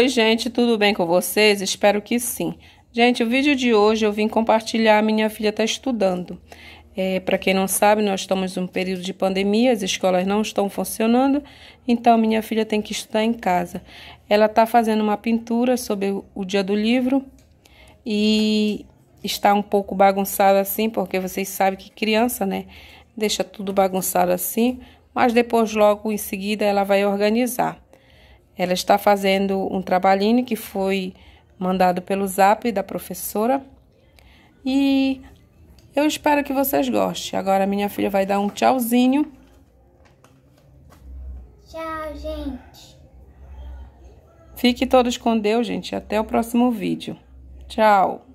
Oi, gente, tudo bem com vocês? Espero que sim. Gente, o vídeo de hoje eu vim compartilhar. Minha filha está estudando. É, Para quem não sabe, nós estamos em um período de pandemia, as escolas não estão funcionando, então minha filha tem que estudar em casa. Ela está fazendo uma pintura sobre o dia do livro e está um pouco bagunçada assim, porque vocês sabem que criança, né? Deixa tudo bagunçado assim, mas depois, logo em seguida, ela vai organizar. Ela está fazendo um trabalhinho que foi mandado pelo zap da professora. E eu espero que vocês gostem. Agora minha filha vai dar um tchauzinho. Tchau, gente. Fique todos com Deus, gente. Até o próximo vídeo. Tchau.